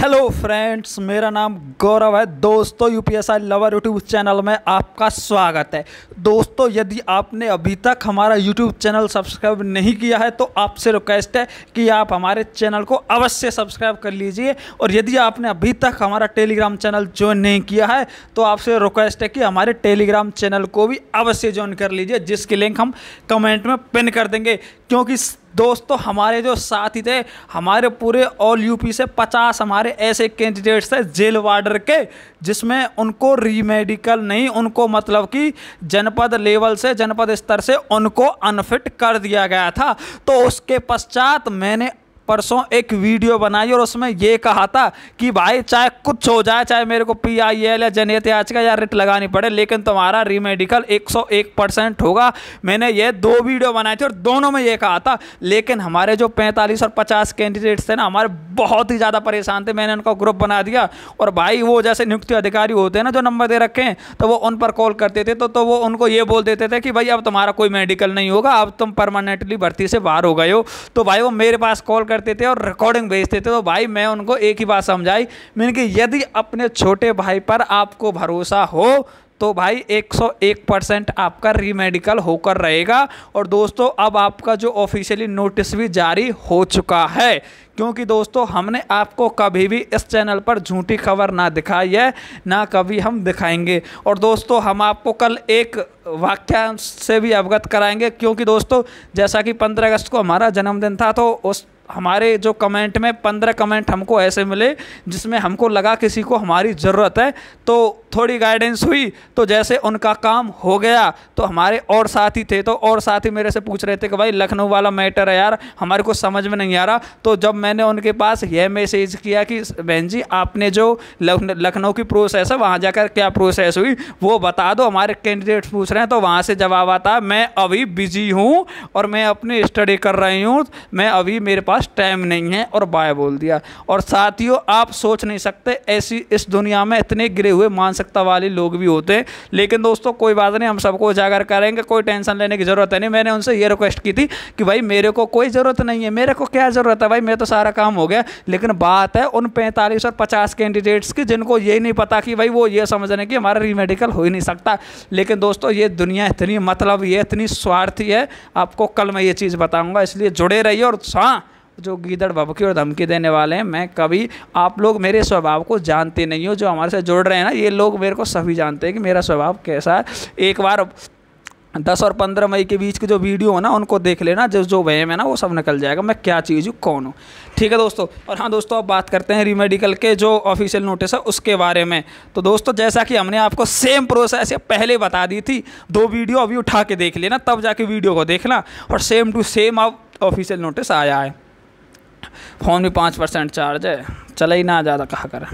hello friends मेरा नाम गौरव है दोस्तों U P S I lover YouTube channel में आपका स्वागत है दोस्तों यदि आपने अभी तक हमारा यूट्यूब चैनल सब्सक्राइब नहीं किया है तो आपसे रिक्वेस्ट है कि आप हमारे चैनल को अवश्य सब्सक्राइब कर लीजिए और यदि आपने अभी तक हमारा टेलीग्राम चैनल ज्वाइन नहीं किया है तो आपसे रिक्वेस्ट है कि हमारे टेलीग्राम चैनल को भी अवश्य ज्वाइन कर लीजिए जिसकी लिंक हम कमेंट में पिन कर देंगे क्योंकि दोस्तों तो हमारे जो साथी थे हमारे पूरे ऑल यूपी से पचास हमारे ऐसे कैंडिडेट्स थे जेल वार्डर के जिसमें उनको रीमेडिकल नहीं उनको मतलब कि जनपद लेवल से जनपद स्तर से उनको अनफिट कर दिया गया था तो उसके पश्चात मैंने परसों एक वीडियो बनाई और उसमें ये कहा था कि भाई चाहे कुछ हो जाए चाहे मेरे को पी आई एल या जनहित का या रिट लगानी पड़े लेकिन तुम्हारा रीमेडिकल 101 परसेंट होगा मैंने ये दो वीडियो बनाए थे और दोनों में ये कहा था लेकिन हमारे जो 45 और 50 कैंडिडेट्स थे ना हमारे बहुत ही ज़्यादा परेशान थे मैंने उनका ग्रुप बना दिया और भाई वो जैसे नियुक्ति अधिकारी होते हैं ना जो नंबर दे रखे हैं तो वो उन पर कॉल करते थे तो, तो वो उनको ये बोल देते थे कि भाई अब तुम्हारा कोई मेडिकल नहीं होगा अब तुम परमानेंटली भर्ती से बाहर हो गए हो तो भाई वो मेरे पास कॉल कर करते थे और रिकॉर्डिंग भेजते थे तो भाई मैं उनको एक ही बात समझाई मैंने कि यदि अपने छोटे भाई पर आपको भरोसा हो तो भाई 101 परसेंट आपका रीमेडिकल होकर रहेगा और दोस्तों अब आपका जो ऑफिशियली नोटिस भी जारी हो चुका है क्योंकि दोस्तों हमने आपको कभी भी इस चैनल पर झूठी खबर ना दिखाई है ना कभी हम दिखाएंगे और दोस्तों हम आपको कल एक वाक्यांश से भी अवगत कराएंगे क्योंकि दोस्तों जैसा कि 15 अगस्त को हमारा जन्मदिन था तो उस हमारे जो कमेंट में पंद्रह कमेंट हमको ऐसे मिले जिसमें हमको लगा किसी को हमारी ज़रूरत है तो थोड़ी गाइडेंस हुई तो जैसे उनका काम हो गया तो हमारे और साथी थे तो और साथी मेरे से पूछ रहे थे कि भाई लखनऊ वाला मैटर है यार हमारे को समझ में नहीं आ रहा तो जब मैंने उनके पास यह मैसेज किया कि बहन जी आपने जो लखनऊ की प्रोसेस है वहाँ जाकर क्या प्रोसेस हुई वो बता दो हमारे कैंडिडेट पूछ रहे हैं तो वहाँ से जवाब आता मैं अभी बिजी हूँ और मैं अपनी स्टडी कर रही हूँ मैं अभी मेरे पास पास टाइम नहीं है और बाय बोल दिया और साथियों आप सोच नहीं सकते ऐसी इस दुनिया में इतने गिरे हुए मानसिकता वाले लोग भी होते हैं लेकिन दोस्तों कोई बात नहीं हम सबको उजागर करेंगे कोई टेंशन लेने की ज़रूरत नहीं मैंने उनसे ये रिक्वेस्ट की थी कि भाई मेरे को कोई ज़रूरत नहीं है मेरे को क्या ज़रूरत है भाई मेरा तो सारा काम हो गया लेकिन बात है उन पैंतालीस और पचास कैंडिडेट्स की जिनको ये नहीं पता कि भाई वो ये समझने की हमारा रीमेडिकल हो ही नहीं सकता लेकिन दोस्तों ये दुनिया इतनी मतलब ये इतनी स्वार्थी है आपको कल मैं ये चीज़ बताऊँगा इसलिए जुड़े रहिए और हाँ जो गीदड़ भबकी और धमकी देने वाले हैं मैं कभी आप लोग मेरे स्वभाव को जानते नहीं हो जो हमारे से जुड़ रहे हैं ना ये लोग मेरे को सभी जानते हैं कि मेरा स्वभाव कैसा है एक बार दस और पंद्रह मई के बीच के जो वीडियो हो ना उनको देख लेना जो जो वहम है ना वो सब निकल जाएगा मैं क्या चीज़ हूँ कौन हूँ ठीक है दोस्तों और हाँ दोस्तों अब बात करते हैं रीमेडिकल के जो ऑफिशियल नोटिस है उसके बारे में तो दोस्तों जैसा कि हमने आपको सेम प्रोसेस पहले बता दी थी दो वीडियो अभी उठा के देख लेना तब जाके वीडियो को देखना और सेम टू सेम अब ऑफिशियल नोटिस आया है फ़ोन भी पाँच परसेंट चार्ज है चला ही ना ज़्यादा कहा कर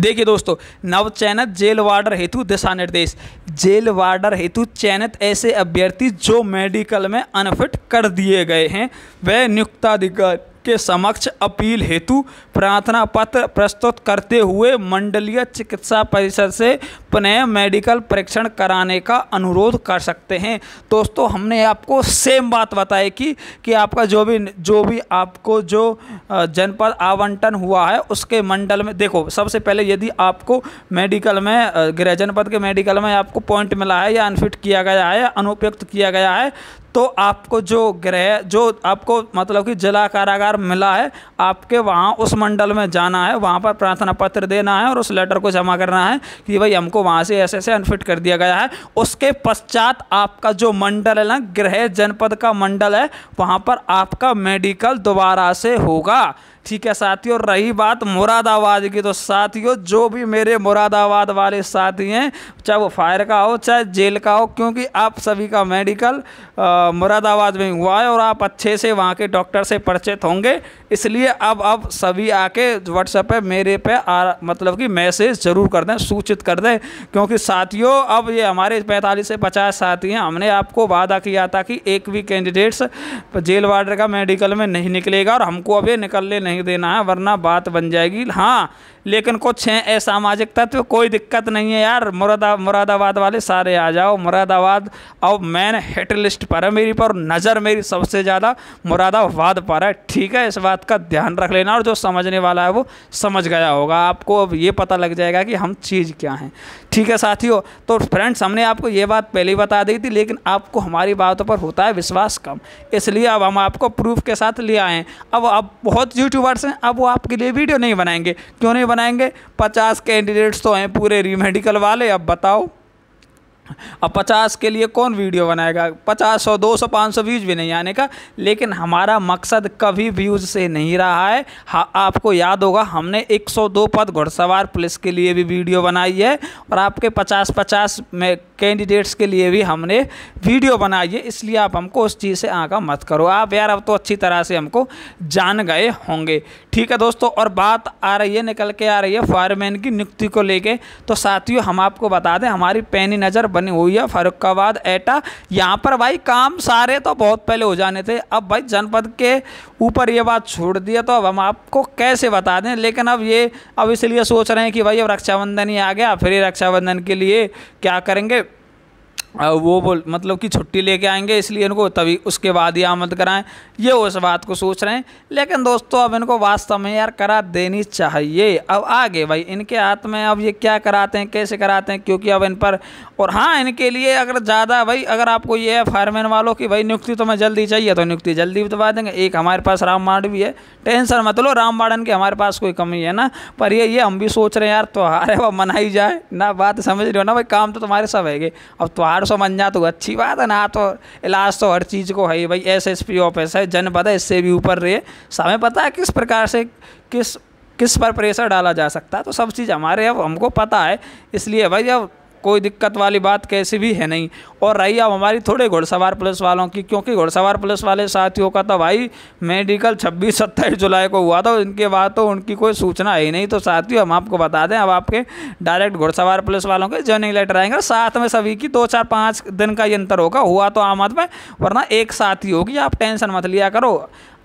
देखिए दोस्तों नवचयनित जेल वार्डर हेतु दिशा निर्देश जेल वार्डर हेतु चयनित ऐसे अभ्यर्थी जो मेडिकल में अनफिट कर दिए गए हैं वह नियुक्ताधिकारी के समक्ष अपील हेतु प्रार्थना पत्र प्रस्तुत करते हुए मंडलीय चिकित्सा परिषद से पुनः मेडिकल परीक्षण कराने का अनुरोध कर सकते हैं दोस्तों हमने आपको सेम बात बताई कि कि आपका जो भी जो भी आपको जो जनपद आवंटन हुआ है उसके मंडल में देखो सबसे पहले यदि आपको मेडिकल में गृह जनपद के मेडिकल में आपको पॉइंट मिला है या अनफिट किया गया है अनुपयुक्त किया गया है तो आपको जो ग्रह जो आपको मतलब कि जिला कारागार मिला है आपके वहाँ उस मंडल में जाना है वहाँ पर प्रार्थना पत्र देना है और उस लेटर को जमा करना है कि भाई हमको वहाँ से ऐसे ऐसे अनफिट कर दिया गया है उसके पश्चात आपका जो मंडल है ना ग्रह जनपद का मंडल है वहाँ पर आपका मेडिकल दोबारा से होगा ठीक है साथियों रही बात मुरादाबाद की तो साथियों जो भी मेरे मुरादाबाद वाले साथी हैं चाहे वो फायर का हो चाहे जेल का हो क्योंकि आप सभी का मेडिकल मुरादाबाद में हुआ है और आप अच्छे से वहाँ के डॉक्टर से परिचित होंगे इसलिए अब अब सभी आके व्हाट्सएप पे मेरे पे आ, मतलब कि मैसेज ज़रूर कर दें सूचित कर दें क्योंकि साथियों अब ये हमारे पैंतालीस से पचास साथी हैं हमने आपको वादा किया था कि एक भी कैंडिडेट्स जेल वार्डर का मेडिकल में नहीं निकलेगा और हमको अब ये निकलने नहीं नहीं देना है वरना बात बन जाएगी हाँ लेकिन कुछ हैं असामाजिक तत्व कोई दिक्कत नहीं है यार मुरादा मुरादाबाद वाले सारे आ जाओ मुरादाबाद और मैंने हिट लिस्ट पर है मेरी पर नज़र मेरी सबसे ज़्यादा मुरादाबाद पर है ठीक है इस बात का ध्यान रख लेना और जो समझने वाला है वो समझ गया होगा आपको अब ये पता लग जाएगा कि हम चीज़ क्या हैं ठीक है साथियों तो फ्रेंड्स हमने आपको ये बात पहले ही बता दी थी लेकिन आपको हमारी बातों पर होता है विश्वास कम इसलिए अब हम आपको प्रूफ के साथ ले आए अब अब बहुत यूट्यूब यूट्यूबर्स हैं अब वो आपके लिए वीडियो नहीं बनाएंगे क्यों नहीं बनाएंगे पचास कैंडिडेट्स तो हैं पूरे रीमेडिकल वाले अब बताओ अब पचास के लिए कौन वीडियो बनाएगा पचास सौ दो सौ पाँच सौ व्यूज़ भी नहीं आने का लेकिन हमारा मकसद कभी व्यूज़ से नहीं रहा है हाँ आपको याद होगा हमने एक सौ दो पद घुड़सवार पुलिस के लिए भी वीडियो बनाई है और आपके पचास पचास में कैंडिडेट्स के लिए भी हमने वीडियो बनाई है इसलिए आप हमको उस चीज़ से आँखा मत करो आप यार अब तो अच्छी तरह से हमको जान गए होंगे ठीक है दोस्तों और बात आ रही है निकल के आ रही है फायरमैन की नियुक्ति को लेके तो साथियों हम आपको बता दें हमारी पैनी नज़र बनी हुई है फरुखाबाद एटा यहाँ पर भाई काम सारे तो बहुत पहले हो जाने थे अब भाई जनपद के ऊपर ये बात छोड़ दिया तो अब हम आपको कैसे बता दें लेकिन अब ये अब इसलिए सोच रहे हैं कि भाई अब रक्षाबंधन ही आ गया फिर रक्षाबंधन के लिए क्या करेंगे वो बोल मतलब कि छुट्टी लेके आएंगे इसलिए इनको तभी उसके बाद ही आमद कराएं ये उस बात को सोच रहे हैं लेकिन दोस्तों अब इनको वास्तव में यार करा देनी चाहिए अब आगे भाई इनके हाथ में अब ये क्या कराते हैं कैसे कराते हैं क्योंकि अब इन पर और हाँ इनके लिए अगर ज़्यादा भाई अगर आपको ये है फायरमैन वालों की भाई नियुक्ति तो मैं जल्दी चाहिए तो नियुक्ति जल्दी भी दबा देंगे एक हमारे पास राम भी है टेंशन मतलब रामबाड़न राम की हमारे पास कोई कमी है ना पर ये ये हम भी सोच रहे हैं यार त्यौहार है वह मनाई जाए ना बात समझ रहे हो ना भाई काम तो तुम्हारे सब है अब त्यौहार समझ जा तो अच्छी बात है ना तो इलाज तो हर चीज़ को है भाई एस एस पी ऑफिस है जनपद है इससे भी ऊपर रहे हमें पता है किस प्रकार से किस किस पर प्रेशर डाला जा सकता है तो सब चीज़ हमारे अब हमको पता है इसलिए भाई अब कोई दिक्कत वाली बात कैसी भी है नहीं और रही अब हमारी थोड़े घुड़सवार पुलिस वालों की क्योंकि घुड़सवार पुलिस वाले साथियों का तो भाई मेडिकल छब्बीस सत्ताईस जुलाई को हुआ था इनके बाद तो उनकी कोई सूचना है ही नहीं तो साथियों हम आपको बता दें अब आपके डायरेक्ट घुड़सवार पुलिस वालों के जर्निंग लेटर आएंगे साथ में सभी की दो चार पाँच दिन का ही अंतर होगा हुआ तो आम आदमी वरना एक साथ ही होगी आप टेंशन मत लिया करो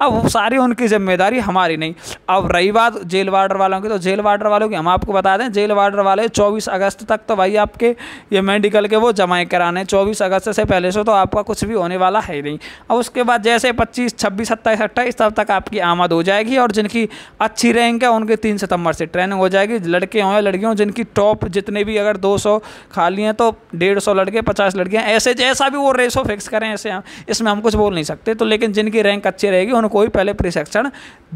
अब सारी उनकी जिम्मेदारी हमारी नहीं अब रही बात जेल वार्डर वालों की तो जेल वार्डर वालों की हम आपको बता दें जेल वार्डर वाले चौबीस अगस्त तक तो भाई आपके ये मेडिकल के वो जमाएँ कराने चौबीस अगस्त से पहले से तो आपका कुछ भी होने वाला है नहीं अब उसके बाद जैसे पच्चीस छब्बीस सत्ताईस अट्ठाईस तब तक आपकी आमद हो जाएगी और जिनकी अच्छी रैंक है उनके तीन सितंबर से ट्रेनिंग हो जाएगी लड़के हों या लड़कियों जिनकी टॉप जितने भी अगर 200 खाली हैं तो डेढ़ सौ लड़के पचास लड़कियाँ ऐसे जैसा भी वो रेसो फिक्स करें ऐसे हम इसमें हम कुछ बोल नहीं सकते तो लेकिन जिनकी रैंक अच्छी रहेगी उनको को पहले प्रिसेक्शन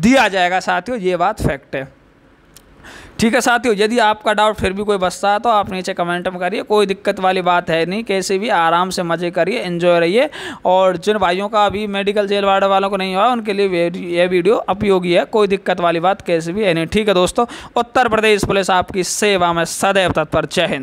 दिया जाएगा साथियों ये बात फैक्ट है ठीक है साथियों यदि आपका डाउट फिर भी कोई बचता है तो आप नीचे कमेंट में करिए कोई दिक्कत वाली बात है नहीं कैसे भी आराम से मजे करिए एंजॉय रहिए और जिन भाइयों का अभी मेडिकल जेल वार्ड वालों को नहीं हुआ उनके लिए यह वीडियो उपयोगी है कोई दिक्कत वाली बात कैसे भी है नहीं ठीक है दोस्तों उत्तर प्रदेश पुलिस आपकी सेवा में सदैव तत्पर चयन